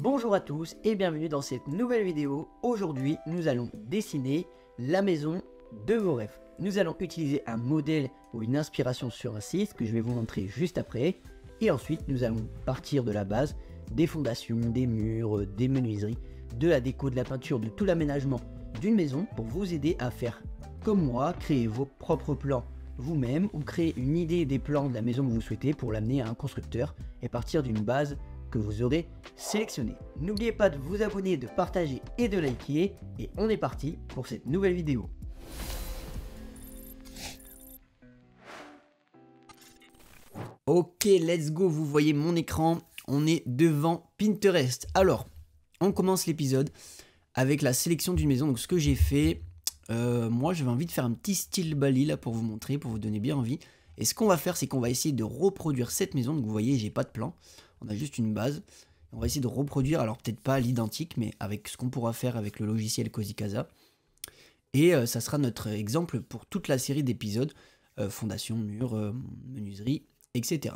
Bonjour à tous et bienvenue dans cette nouvelle vidéo. Aujourd'hui, nous allons dessiner la maison de vos rêves. Nous allons utiliser un modèle ou une inspiration sur un site que je vais vous montrer juste après. Et ensuite, nous allons partir de la base, des fondations, des murs, des menuiseries, de la déco, de la peinture, de tout l'aménagement d'une maison pour vous aider à faire comme moi, créer vos propres plans vous-même ou créer une idée des plans de la maison que vous souhaitez pour l'amener à un constructeur et partir d'une base que vous aurez sélectionné. N'oubliez pas de vous abonner, de partager et de liker. Et on est parti pour cette nouvelle vidéo. Ok, let's go, vous voyez mon écran, on est devant Pinterest. Alors, on commence l'épisode avec la sélection d'une maison. Donc ce que j'ai fait, euh, moi j'avais envie de faire un petit style Bali là pour vous montrer, pour vous donner bien envie. Et ce qu'on va faire, c'est qu'on va essayer de reproduire cette maison. Donc vous voyez, j'ai pas de plan. On a juste une base. On va essayer de reproduire, alors peut-être pas l'identique, mais avec ce qu'on pourra faire avec le logiciel Cosicasa. Et euh, ça sera notre exemple pour toute la série d'épisodes, euh, fondation, mur, euh, menuiserie, etc.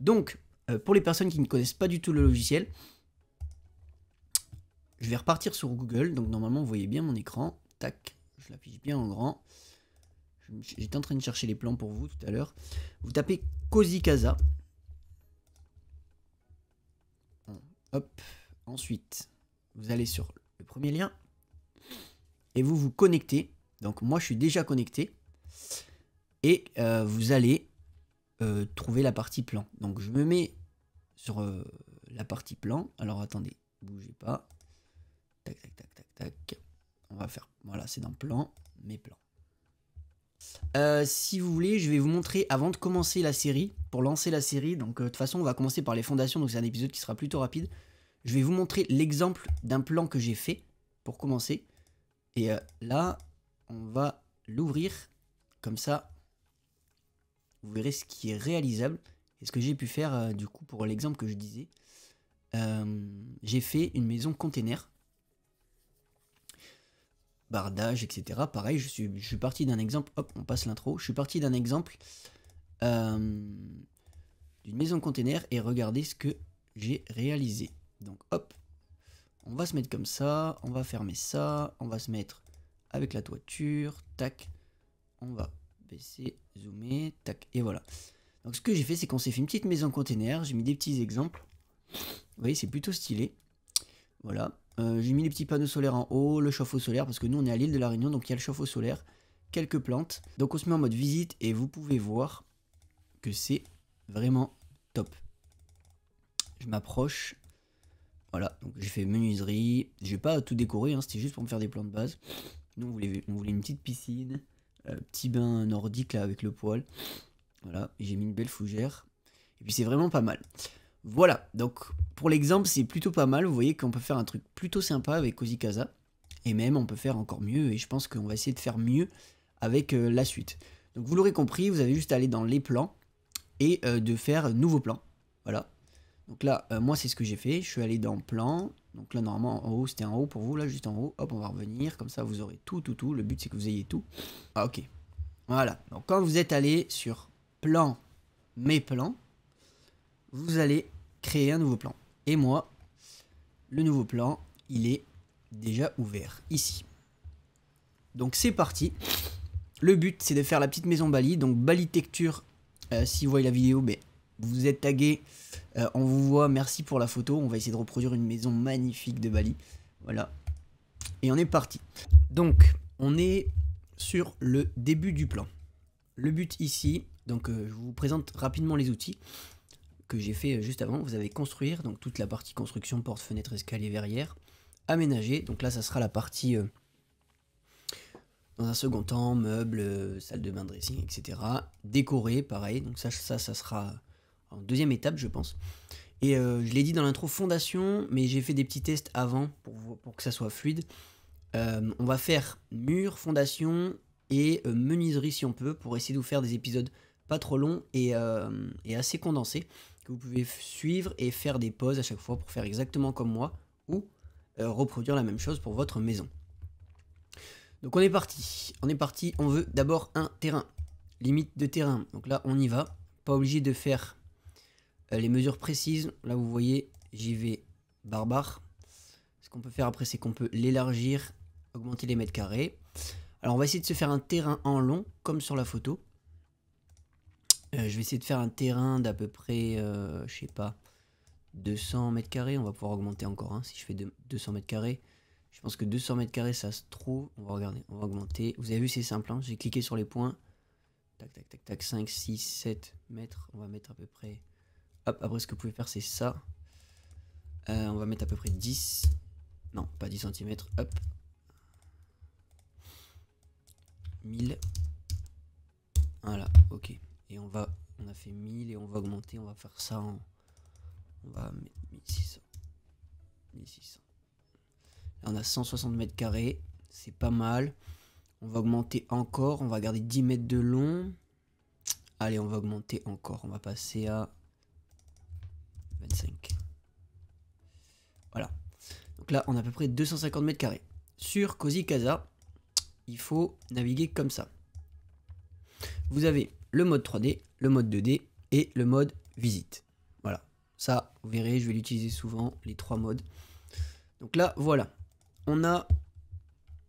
Donc, pour les personnes qui ne connaissent pas du tout le logiciel, je vais repartir sur Google. Donc normalement, vous voyez bien mon écran. Tac, je l'affiche bien en grand. J'étais en train de chercher les plans pour vous tout à l'heure. Vous tapez Cosicasa, Hop. Ensuite, vous allez sur le premier lien et vous vous connectez. Donc moi, je suis déjà connecté. Et euh, vous allez euh, trouver la partie plan. Donc je me mets sur euh, la partie plan. Alors attendez, bougez pas. Tac, tac, tac, tac, tac. On va faire... Voilà, c'est dans plan, mes plans. Euh, si vous voulez, je vais vous montrer avant de commencer la série, pour lancer la série. Donc euh, de toute façon, on va commencer par les fondations, donc c'est un épisode qui sera plutôt rapide. Je vais vous montrer l'exemple d'un plan que j'ai fait pour commencer. Et euh, là, on va l'ouvrir comme ça. Vous verrez ce qui est réalisable et ce que j'ai pu faire du coup pour l'exemple que je disais. j'ai fait une maison container bardage, etc. Pareil, je suis, parti d'un exemple, hop, on passe l'intro, je suis parti d'un exemple euh, d'une maison container et regardez ce que j'ai réalisé. Donc hop, on va se mettre comme ça, on va fermer ça, on va se mettre avec la toiture, tac, on va baisser, zoomer, tac, et voilà. Donc ce que j'ai fait, c'est qu'on s'est fait une petite maison container, j'ai mis des petits exemples. Vous voyez, c'est plutôt stylé. Voilà. Euh, j'ai mis les petits panneaux solaires en haut, le chauffe-eau solaire, parce que nous on est à l'île de la Réunion, donc il y a le chauffe-eau solaire, quelques plantes. Donc on se met en mode visite et vous pouvez voir que c'est vraiment top. Je m'approche. Voilà, donc j'ai fait menuiserie. J'ai pas tout décoré, hein, c'était juste pour me faire des plans de base. Nous on voulait, une petite piscine, un euh, petit bain nordique là avec le poêle. Voilà, j'ai mis une belle fougère. Et puis c'est vraiment pas mal. Voilà, donc pour l'exemple, c'est plutôt pas mal. Vous voyez qu'on peut faire un truc plutôt sympa avec Cozy Et même, on peut faire encore mieux. Et je pense qu'on va essayer de faire mieux avec euh, la suite. Donc vous l'aurez compris, vous avez juste à aller dans les plans et euh, de faire nouveau plan. Voilà. Donc là, euh, moi, c'est ce que j'ai fait. Je suis allé dans plan. Donc là, normalement, en haut, c'était en haut pour vous. Là, juste en haut. Hop, on va revenir. Comme ça, vous aurez tout, tout, tout. Le but, c'est que vous ayez tout. Ah, ok. Voilà. Donc quand vous êtes allé sur plan, mes plans, vous allez créer un nouveau plan. Et moi, le nouveau plan, il est déjà ouvert ici. Donc c'est parti. Le but, c'est de faire la petite maison Bali. Donc Bali Texture, euh, si vous voyez la vidéo, mais ben, vous êtes tagué. Euh, on vous voit, merci pour la photo. On va essayer de reproduire une maison magnifique de Bali. Voilà. Et on est parti. Donc, on est sur le début du plan. Le but ici, donc euh, je vous présente rapidement les outils j'ai fait euh, juste avant, vous avez construire, donc toute la partie construction, porte, fenêtre, escalier, verrière, aménager, donc là ça sera la partie euh, dans un second temps, meubles, euh, salle de bain, dressing, etc. Décorer, pareil, donc ça, ça, sera en deuxième étape, je pense. Et je l'ai dit dans l'intro fondation, mais j'ai fait des petits tests avant pour, que ça soit fluide. on va faire mur, fondation et menuiserie si on peut pour essayer de vous faire des épisodes pas trop longs et, et assez condensés que vous pouvez suivre et faire des pauses à chaque fois pour faire exactement comme moi ou euh, reproduire la même chose pour votre maison. Donc on est parti, on est parti, on veut d'abord un terrain, limite de terrain. Donc là on y va, pas obligé de faire euh, les mesures précises. Là vous voyez, j'y vais barbare. Ce qu'on peut faire après c'est qu'on peut l'élargir, augmenter les mètres carrés. Alors on va essayer de se faire un terrain en long comme sur la photo. Euh, je vais essayer de faire un terrain d'à peu près, euh, je sais pas, 200 mètres carrés. On va pouvoir augmenter encore. Hein, si je fais de, 200 mètres carrés, je pense que 200 mètres carrés, ça se trouve. On va regarder, on va augmenter. Vous avez vu, c'est simple. Hein. J'ai cliqué sur les points. Tac, tac, tac, tac. 5, 6, 7 mètres. On va mettre à peu près. Hop, après, ce que vous pouvez faire, c'est ça. Euh, on va mettre à peu près 10. Non, pas 10 cm. Hop. 1000. Voilà, ok et on va on a fait 1000 et on va augmenter on va faire ça en on va mettre 1600 on a 160 mètres carrés c'est pas mal on va augmenter encore on va garder 10 mètres de long allez on va augmenter encore on va passer à 25 voilà donc là on a à peu près 250 mètres carrés sur Cozy Casa il faut naviguer comme ça vous avez le mode 3D, le mode 2D et le mode visite. Voilà, ça, vous verrez, je vais l'utiliser souvent, les trois modes. Donc là, voilà, on a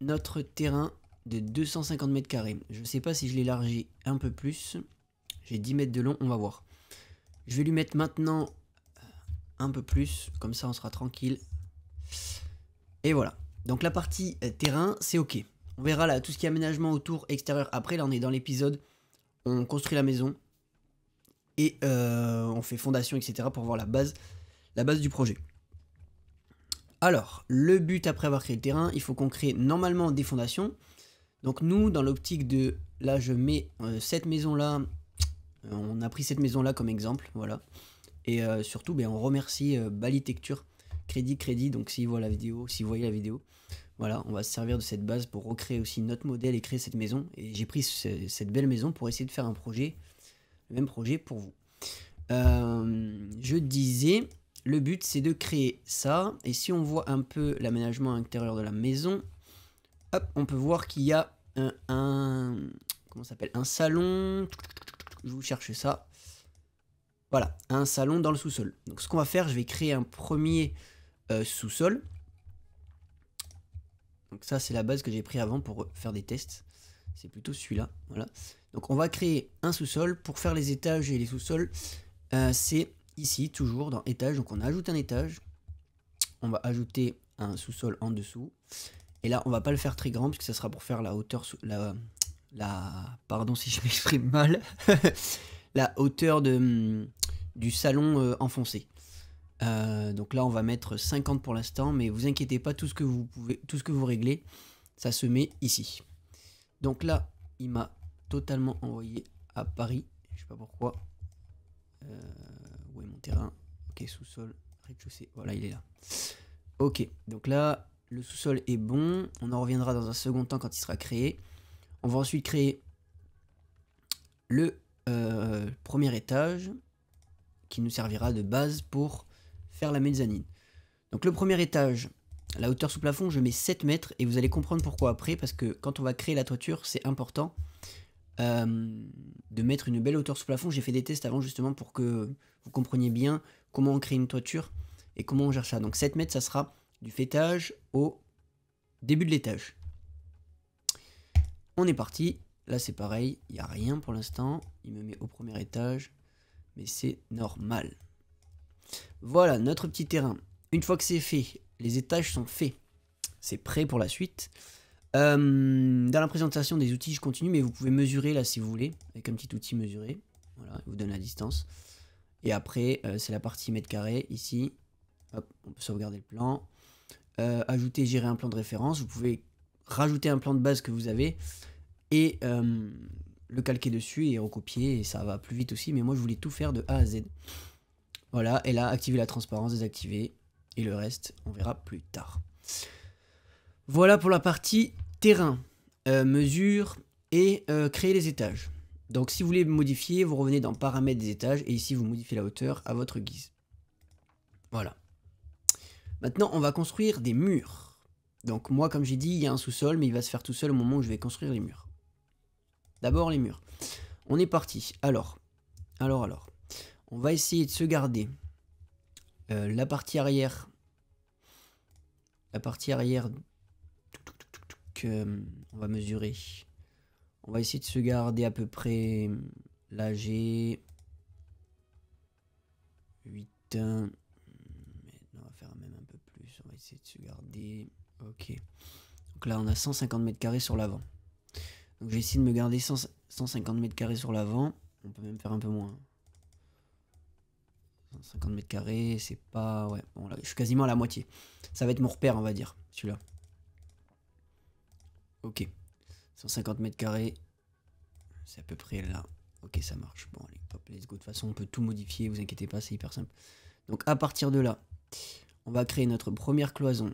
notre terrain de 250 mètres carrés. Je ne sais pas si je l'élargis un peu plus. J'ai 10 mètres de long, on va voir. Je vais lui mettre maintenant euh, un peu plus, comme ça on sera tranquille. Et voilà. Donc la partie euh, terrain, c'est ok. On verra là tout ce qui est aménagement autour, extérieur. Après, là on est dans l'épisode on construit la maison et euh, on fait fondation, etc. pour voir la base, la base du projet. Alors, le but après avoir créé le terrain, il faut qu'on crée normalement des fondations. Donc nous, dans l'optique de, là je mets euh, cette maison-là, euh, on a pris cette maison-là comme exemple, voilà. Et surtout, ben, on remercie Balitecture, Crédit Crédit, donc si vous la vidéo, vous voyez la vidéo, voilà, on va se servir de cette base pour recréer aussi notre modèle et créer cette maison. Et j'ai pris cette belle maison pour essayer de faire un projet, le même projet pour vous. Euh, je disais, le but c'est de créer ça. Et si on voit un peu l'aménagement intérieur de la maison, hop, on peut voir qu'il y a un, comment s'appelle un salon. Je vous cherche ça. Voilà, un salon dans le sous-sol. Donc ce qu'on va faire, je vais créer un premier euh, sous-sol donc ça, c'est la base que j'ai pris avant pour faire des tests. C'est plutôt celui-là, voilà. Donc on va créer un sous-sol. Pour faire les étages et les sous-sols, euh, c'est ici, toujours dans étage. Donc on ajoute un étage. On va ajouter un sous-sol en dessous. Et là, on va pas le faire très grand, puisque ça sera pour faire la hauteur... la, pardon si je m'exprime mal, la hauteur de, du salon euh, enfoncé. Euh, donc là, on va mettre 50 pour l'instant, mais vous inquiétez pas, tout ce que vous pouvez, tout ce que vous réglez, ça se met ici. Donc là, il m'a totalement envoyé à Paris. Je sais pas pourquoi. Euh, où est mon terrain Ok, sous-sol, rez-de-chaussée. Voilà, il est là. Ok, donc là, le sous-sol est bon. On en reviendra dans un second temps quand il sera créé. On va ensuite créer le euh, premier étage qui nous servira de base pour la mezzanine. Donc le premier étage, la hauteur sous plafond, je mets 7 mètres et vous allez comprendre pourquoi après, parce que quand on va créer la toiture, c'est important euh, de mettre une belle hauteur sous plafond. J'ai fait des tests avant justement pour que vous compreniez bien comment on crée une toiture et comment on gère ça. Donc 7 mètres, ça sera du fêtage au début de l'étage. On est parti. Là, c'est pareil. Il n'y a rien pour l'instant. Il me met au premier étage. Mais c'est normal. Voilà notre petit terrain. Une fois que c'est fait, les étages sont faits. C'est prêt pour la suite. Euh, dans la présentation des outils, je continue, mais vous pouvez mesurer là si vous voulez, avec un petit outil mesuré. Voilà, il vous donne la distance. Et après, euh, c'est la partie mètre carré ici. on peut sauvegarder le plan. Euh, ajouter, gérer un plan de référence. Vous pouvez rajouter un plan de base que vous avez et le calquer dessus et recopier. Et ça va plus vite aussi, mais moi je voulais tout faire de A à Z. Voilà, et là, activer la transparence, désactiver. Et le reste, on verra plus tard. Voilà pour la partie terrain, euh, mesure et euh, créer les étages. Donc si vous voulez modifier, vous revenez dans paramètres des étages et ici vous modifiez la hauteur à votre guise. Voilà. Maintenant, on va construire des murs. Donc moi, comme j'ai dit, il y a un sous-sol, mais il va se faire tout seul au moment où je vais construire les murs. D'abord les murs. On est parti. Alors, alors, alors. On va essayer de se garder euh, la partie arrière. La partie arrière. Euh, on va mesurer. On va essayer de se garder à peu près. Euh, là, j'ai 8. on va faire même un peu plus. On va essayer de se garder. Ok. Donc là, on a 150 mètres carrés sur l'avant. Donc, j'ai essayé de me garder 150 mètres carrés sur l'avant. On peut même faire un peu moins. 50 mètres carrés, c'est pas. Ouais, bon, là, je suis quasiment à la moitié. Ça va être mon repère, on va dire, celui-là. Ok. 150 mètres carrés. C'est à peu près là. Ok, ça marche. Bon, allez, hop, let's go. De toute façon, on peut tout modifier, vous inquiétez pas, c'est hyper simple. Donc, à partir de là, on va créer notre première cloison.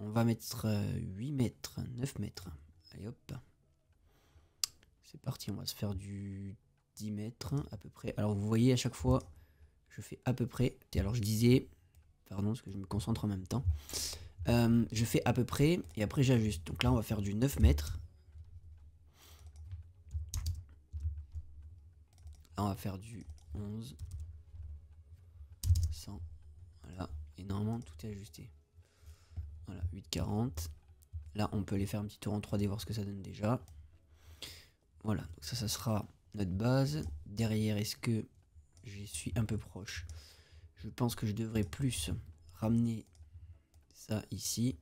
On va mettre 8 euh, mètres, 9 mètres. Allez, hop. C'est parti, on va se faire du 10 mètres à peu près. Alors, vous voyez à chaque fois, je fais à peu près. alors je disais, pardon, parce que je me concentre en même temps. Euh, je fais à peu près et après j'ajuste. Donc là, on va faire du 9 mètres. Là, on va faire du 11. 100. Voilà. Et normalement, tout est ajusté. Voilà, 8,40. Là, on peut aller faire un petit tour en 3D, voir ce que ça donne déjà. Voilà, donc ça, ça sera notre base. Derrière, est-ce que j'y suis un peu proche. Je pense que je devrais plus ramener ça ici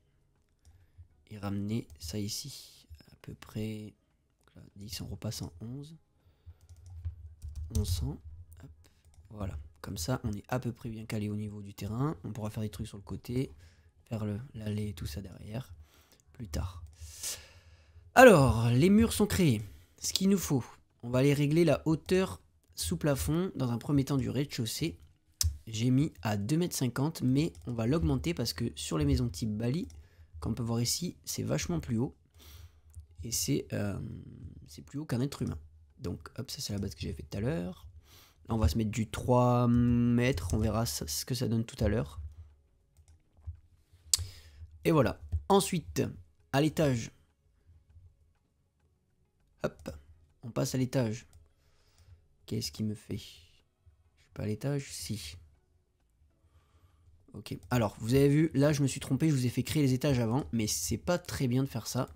et ramener ça ici. À peu près 10, on repasse en 11. 1100. voilà. Comme ça, on est à peu près bien calé au niveau du terrain. On pourra faire des trucs sur le côté, faire l'allée et tout ça derrière, plus tard. Alors, les murs sont créés. Ce qu'il nous faut, on va aller régler la hauteur sous plafond, dans un premier temps du rez-de-chaussée. J'ai mis à 2,50 m, mais on va l'augmenter parce que sur les maisons type Bali, comme on peut voir ici, c'est vachement plus haut. Et euh, c'est plus haut qu'un être humain. Donc hop, ça c'est la base que j'ai fait tout à l'heure. Là on va se mettre du 3 mètres, on verra ce que ça donne tout à l'heure. Et voilà. Ensuite, à l'étage. Hop, on passe à l'étage. Qu'est-ce qui me fait Je suis pas à l'étage Si. Ok. Alors, vous avez vu, là, je me suis trompé. Je vous ai fait créer les étages avant, mais c'est pas très bien de faire ça.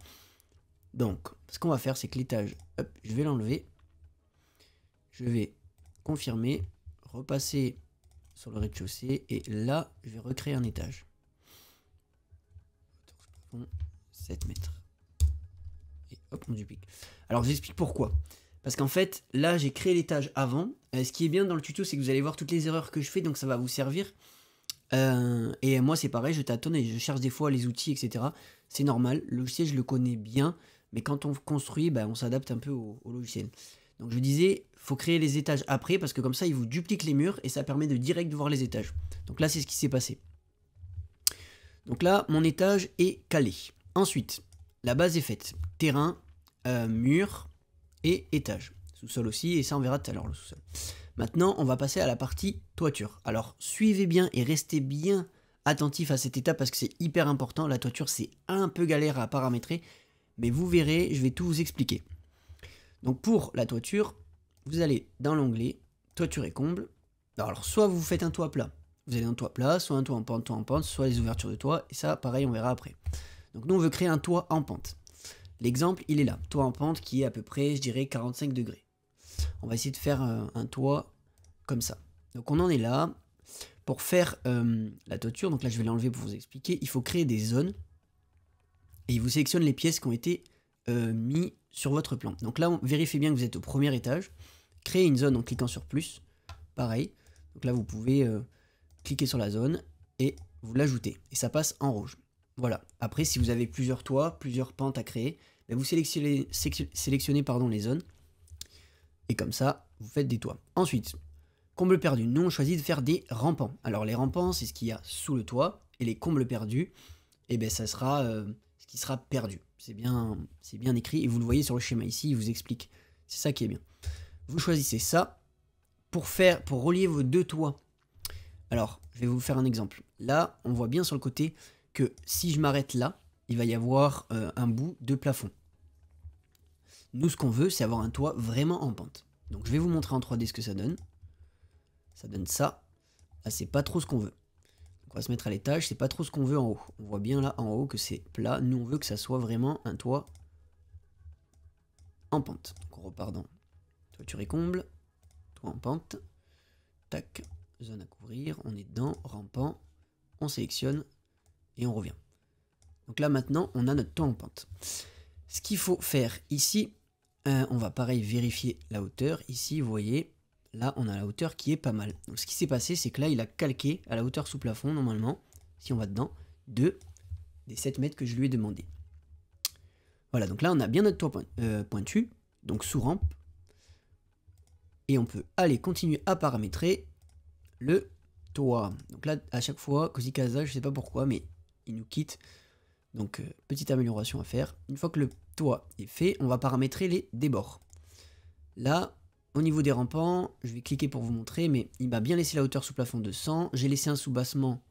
Donc, ce qu'on va faire, c'est que l'étage, hop, je vais l'enlever. Je vais confirmer, repasser sur le rez-de-chaussée, et là, je vais recréer un étage. 7 mètres. Et hop, on duplique. Alors, je vous explique pourquoi. Parce qu'en fait, là, j'ai créé l'étage avant. Euh, ce qui est bien dans le tuto, c'est que vous allez voir toutes les erreurs que je fais, donc ça va vous servir. Euh, et moi, c'est pareil, je tâtonne et je cherche des fois les outils, etc. C'est normal, le logiciel, je le connais bien, mais quand on construit, ben, on s'adapte un peu au, logiciel. Donc je disais, il faut créer les étages après, parce que comme ça, il vous duplique les murs et ça permet de direct voir les étages. Donc là, c'est ce qui s'est passé. Donc là, mon étage est calé. Ensuite, la base est faite. Terrain, euh, mur, et étage. Sous-sol aussi, et ça on verra tout à l'heure le sous-sol. Maintenant, on va passer à la partie toiture. Alors, suivez bien et restez bien attentif à cette étape parce que c'est hyper important. La toiture, c'est un peu galère à paramétrer, mais vous verrez, je vais tout vous expliquer. Donc, pour la toiture, vous allez dans l'onglet Toiture et comble. Alors, soit vous faites un toit plat, vous avez un toit plat, soit un toit en pente, toit en pente, soit les ouvertures de toit, et ça, pareil, on verra après. Donc, nous, on veut créer un toit en pente. L'exemple, il est là. Toit en pente qui est à peu près, je dirais, 45 degrés. On va essayer de faire euh, un toit comme ça. Donc on en est là. Pour faire euh, la toiture, donc là je vais l'enlever pour vous expliquer, il faut créer des zones. Et il vous sélectionne les pièces qui ont été euh, mises sur votre plan. Donc là, on vérifiez bien que vous êtes au premier étage. Créez une zone en cliquant sur plus. Pareil. Donc là, vous pouvez cliquer sur la zone et vous l'ajoutez. Et ça passe en rouge. Voilà. Après, si vous avez plusieurs toits, plusieurs pentes à créer, ben, vous sélectionnez, les zones. Et comme ça, vous faites des toits. Ensuite, comble perdu. Nous, on choisit de faire des rampants. Alors, les rampants, c'est ce qu'il y a sous le toit. Et les combles perdus, et eh ben, ça sera euh, ce qui sera perdu. C'est bien, c'est bien écrit. Et vous le voyez sur le schéma ici, il vous explique. C'est ça qui est bien. Vous choisissez ça pour, faire, pour relier vos deux toits. Alors, je vais vous faire un exemple. Là, on voit bien sur le côté que si je m'arrête là, il va y avoir euh, un bout de plafond. Nous, ce qu'on veut, c'est avoir un toit vraiment en pente. Donc je vais vous montrer en 3D ce que ça donne. Ça donne ça. Là, c'est pas trop ce qu'on veut. on va se mettre à l'étage, c'est pas trop ce qu'on veut en haut. On voit bien là en haut que c'est plat. Nous, on veut que ça soit vraiment un toit en pente. Donc on repart dans toiture et comble, toit en pente. Tac, zone à couvrir, on est dedans, rampant. On sélectionne, et on revient. Donc là maintenant, on a notre toit en pente. Ce qu'il faut faire ici, euh, on va pareil vérifier la hauteur. Ici, vous voyez, là on a la hauteur qui est pas mal. Donc ce qui s'est passé, c'est que là il a calqué à la hauteur sous plafond normalement, si on va dedans, de des 7 mètres que je lui ai demandé. Voilà, donc là on a bien notre toit euh, pointu, donc sous rampe. Et on peut aller continuer à paramétrer le toit. Donc là, à chaque fois, cosicasa je sais pas pourquoi, mais il nous quitte. Donc, euh, petite amélioration à faire. Une fois que le toit est fait, on va paramétrer les débords. Là, au niveau des rampants, je vais cliquer pour vous montrer, mais il m'a bien laissé la hauteur sous plafond de 100. J'ai laissé un sous-bassement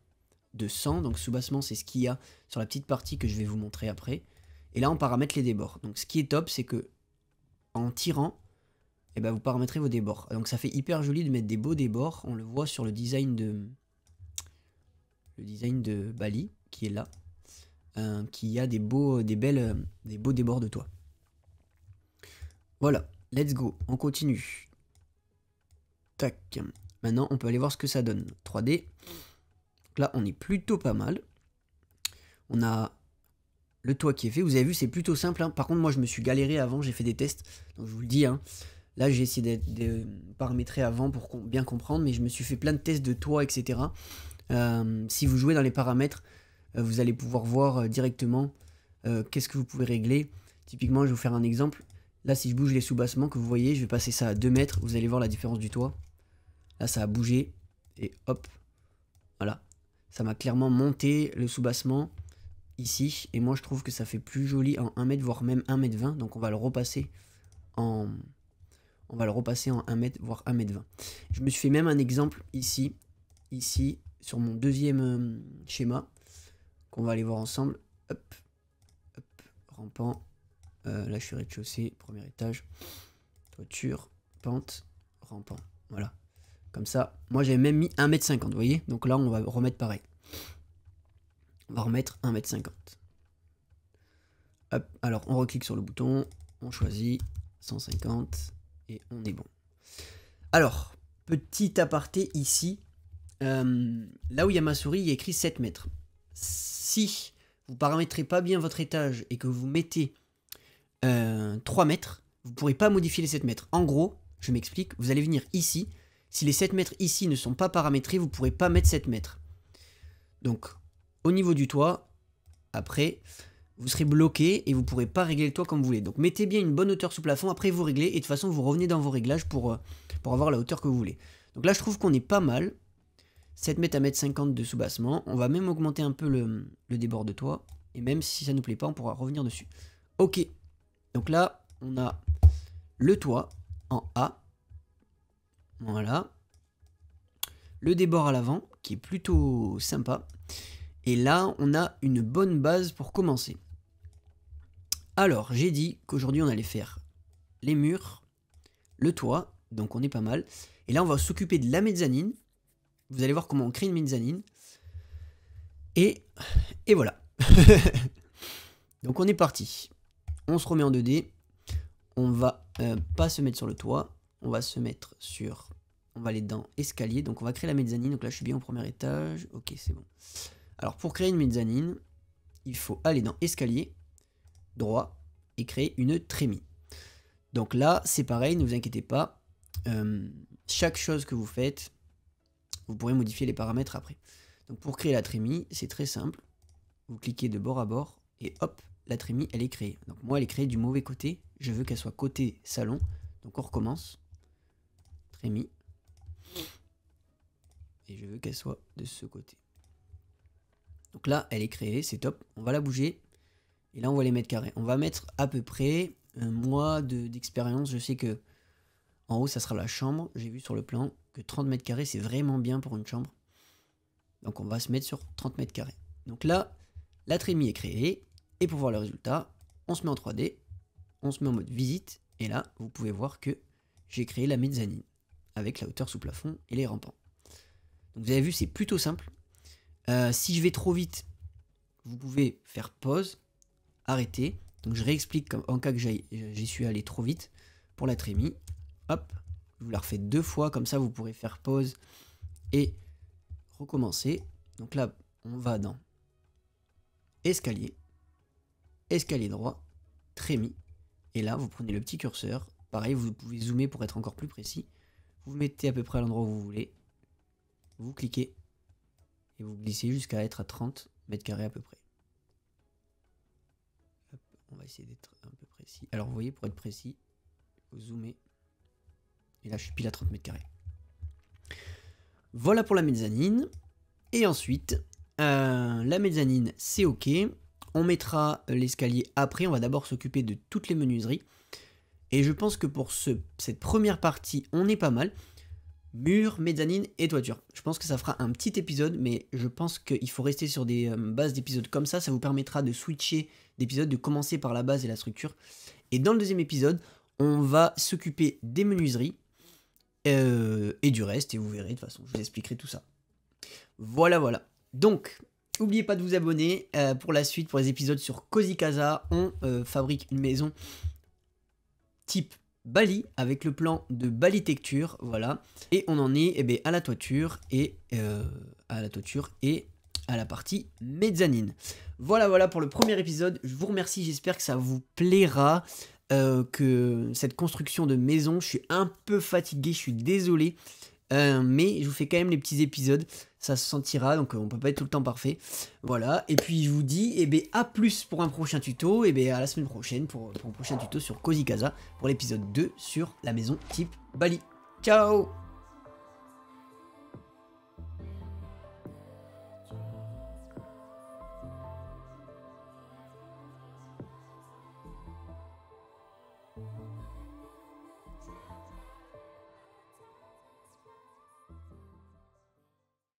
de 100, donc sous-bassement, c'est ce qu'il y a sur la petite partie que je vais vous montrer après. Et là, on paramètre les débords. Donc, ce qui est top, c'est que en tirant, eh ben, vous paramétrez vos débords. Donc, ça fait hyper joli de mettre des beaux débords. On le voit sur le design de, le design de Bali qui est là, euh, qui a des beaux, des belles, des beaux débords de toit. Voilà, let's go, on continue. Tac. Maintenant, on peut aller voir ce que ça donne. 3D. là, on est plutôt pas mal. On a le toit qui est fait. Vous avez vu, c'est plutôt simple. Hein. Par contre, moi, je me suis galéré avant. J'ai fait des tests. Donc, je vous le dis. Hein. Là, j'ai essayé de paramétrer avant pour bien comprendre. Mais je me suis fait plein de tests de toit, etc. Euh, si vous jouez dans les paramètres, euh, vous allez pouvoir voir euh, directement euh, qu'est-ce que vous pouvez régler. Typiquement, je vais vous faire un exemple. Là, si je bouge les sous-bassements que vous voyez, je vais passer ça à 2 mètres. Vous allez voir la différence du toit. Là, ça a bougé. Et hop, voilà. Ça m'a clairement monté le sous-bassement ici. Et moi, je trouve que ça fait plus joli en 1 mètre, voire même 1 mètre 20. Donc, on va le repasser en... On va le repasser en 1 mètre, voire 1 mètre 20. Je me suis fait même un exemple ici. Ici, sur mon deuxième schéma on va aller voir ensemble. Hop, hop, rampant. Euh, là, je suis de chaussée premier étage. Toiture, pente, rampant. Voilà. Comme ça. Moi, j'avais même mis 1m50, voyez Donc là, on va remettre pareil. On va remettre 1m50. alors on reclique sur le bouton, on choisit 150 et on est bon. Alors, petit aparté ici. Euh, là où il y a ma souris, il y écrit 7 mètres si vous paramétrez pas bien votre étage et que vous mettez 3 euh, mètres, vous pourrez pas modifier les 7 mètres. En gros, je m'explique, vous allez venir ici. Si les 7 mètres ici ne sont pas paramétrés, vous pourrez pas mettre 7 mètres. Donc, au niveau du toit, après, vous serez bloqué et vous pourrez pas régler le toit comme vous voulez. Donc, mettez bien une bonne hauteur sous plafond, après vous réglez, et de toute façon, vous revenez dans vos réglages pour, euh, pour avoir la hauteur que vous voulez. Donc là, je trouve qu'on est pas mal. 7 mètres à 1m50 de sous-bassement. On va même augmenter un peu le, débord de toit. Et même si ça nous plaît pas, on pourra revenir dessus. Ok. Donc là, on a le toit en A. Voilà. Le débord à l'avant, qui est plutôt sympa. Et là, on a une bonne base pour commencer. Alors, j'ai dit qu'aujourd'hui, on allait faire les murs, le toit. Donc on est pas mal. Et là, on va s'occuper de la mezzanine vous allez voir comment on crée une mezzanine. Et, voilà. Donc on est parti. On se remet en 2D. On va euh, pas se mettre sur le toit. On va se mettre sur... On va aller dans escalier. Donc on va créer la mezzanine. Donc là je suis bien au premier étage. Ok c'est bon. Alors pour créer une mezzanine, il faut aller dans escalier, droit, et créer une trémie. Donc là c'est pareil, ne vous inquiétez pas. Euh, chaque chose que vous faites, vous pourrez modifier les paramètres après. Donc pour créer la trémie, c'est très simple. Vous cliquez de bord à bord et hop, la trémie, elle est créée. Donc moi, elle est créée du mauvais côté. Je veux qu'elle soit côté salon. Donc on recommence. Trémie. Et je veux qu'elle soit de ce côté. Donc là, elle est créée, c'est top. On va la bouger. Et là, on va les mettre carrés. On va mettre à peu près un mois d'expérience. je sais que en haut, ça sera la chambre. J'ai vu sur le plan que 30 mètres carrés, c'est vraiment bien pour une chambre. Donc on va se mettre sur 30 mètres carrés. Donc là, la trémie est créée. Et pour voir le résultat, on se met en 3D. On se met en mode visite. Et là, vous pouvez voir que j'ai créé la mezzanine. Avec la hauteur sous plafond et les rampants. Donc vous avez vu, c'est plutôt simple. Euh, si je vais trop vite, vous pouvez faire pause, arrêter. Donc je réexplique en cas que j'y suis allé trop vite pour la trémie. Hop, vous la refaites deux fois, comme ça vous pourrez faire pause et recommencer. Donc là, on va dans escalier, escalier droit, trémie. Et là, vous prenez le petit curseur. Pareil, vous pouvez zoomer pour être encore plus précis. Vous mettez à peu près à l'endroit où vous voulez. Vous cliquez et vous glissez jusqu'à être à 30 mètres carrés à peu près. on va essayer d'être un peu précis. Alors vous voyez, pour être précis, vous zoomez. Et là, je suis pile à 30 mètres carrés. Voilà pour la mezzanine. Et ensuite, euh, la mezzanine, c'est OK. On mettra l'escalier après. On va d'abord s'occuper de toutes les menuiseries. Et je pense que pour ce, cette première partie, on est pas mal. Mur, mezzanine et toiture. Je pense que ça fera un petit épisode, mais je pense qu'il faut rester sur des euh, bases d'épisodes comme ça. Ça vous permettra de switcher d'épisodes, de commencer par la base et la structure. Et dans le deuxième épisode, on va s'occuper des menuiseries. Euh, et du reste, et vous verrez, de toute façon, je vous expliquerai tout ça. Voilà, voilà. Donc, n'oubliez pas de vous abonner euh, pour la suite, pour les épisodes sur Cozy Casa. On euh, fabrique une maison type Bali avec le plan de Bali Texture. voilà. Et on en est eh ben, à la toiture et à la toiture et à la partie mezzanine. Voilà, voilà pour le premier épisode. Je vous remercie, j'espère que ça vous plaira. Euh, que cette construction de maison. Je suis un peu fatigué, je suis désolé. Euh, mais je vous fais quand même les petits épisodes, ça se sentira, donc euh, on peut pas être tout le temps parfait. Voilà, et puis je vous dis eh ben, à plus pour un prochain tuto, et eh ben, à la semaine prochaine pour, un prochain tuto sur Cozy pour l'épisode 2 sur la maison type Bali. Ciao